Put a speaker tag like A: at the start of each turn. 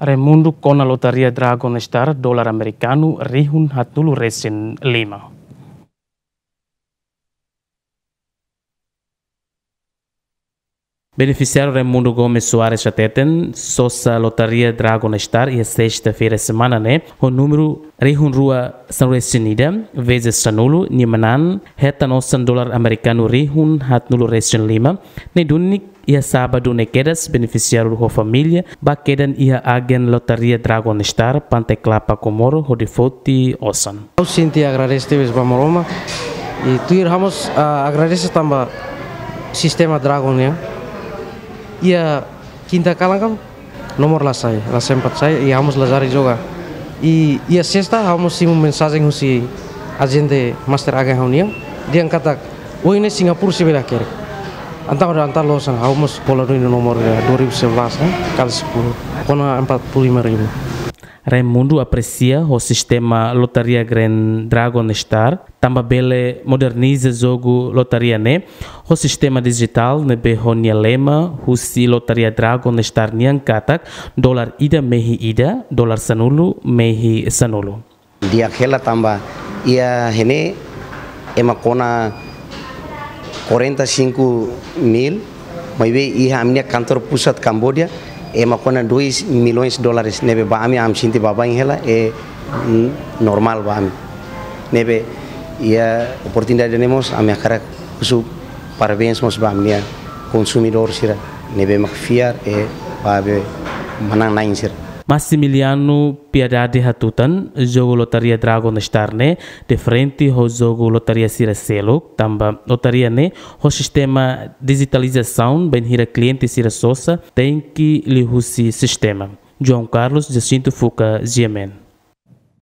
A: Raimundo kona loteria Dragon Star dolar Amerikanu rihun hatulu resin lima. Beneficiário Raimundo Gomes Soares Chateten, Sosa Lotaria Dragon Star e sexta-feira semana, né? O número Rihun Rua São Resinida, vezes Sanulo, Nimanan, reta nossa dólar americano Rihun Hatnulo Resin Lima, Nedunik ia sábado quedas beneficiário da família, quedan ia agen lotaria Dragon Star, komoro Comoro, Rodifoti, Osan.
B: Eu senti agradecer ba moroma. e tu iramos eh, agradecer tamba sistema Dragon ya. Ia kinta kalang nomor la sai, la sempat sai ia hamos lazari joga. E ia sexta hamos sim mensagem husi agente master agen haunia, dia kata, "Oi ini Singapura sibela kerek." Antara udah antar losan, Haumus Pola Dunia nomor 2011 ya, né? Eh, kali
A: 10, kona 45 ribu. Raimundo aprecia o sistema lotaria Grand Dragon Star, tamba bele moderniza zogu lotaria ne, o sistema digital ne behonia lema, husi lotaria Dragon Star nian katak, dolar ida mehi ida, dolar sanulu mehi sanulu.
C: Dia kela tamba ia hene emakona 45 mil, maibe iha amne kantor pusat Cambodia, e makona 2 milhões dolaris, nebe ba ami am sinti baba hela e normal ba ami. Nebe ia oportunidade nemos ami akara kusu parabéns mos ba amnia consumidor sira nebe makfiar e babe manang nain sira.
A: Massimiliano Piedade Hatutan, jogo lotaria Dragon Starne, de frente ao jogo lotaria Ciracelo, também lotaria né, o sistema digitalização, bem hira cliente Cirasosa, tem que lhe sistema. João Carlos Jacinto Fuca Giemen.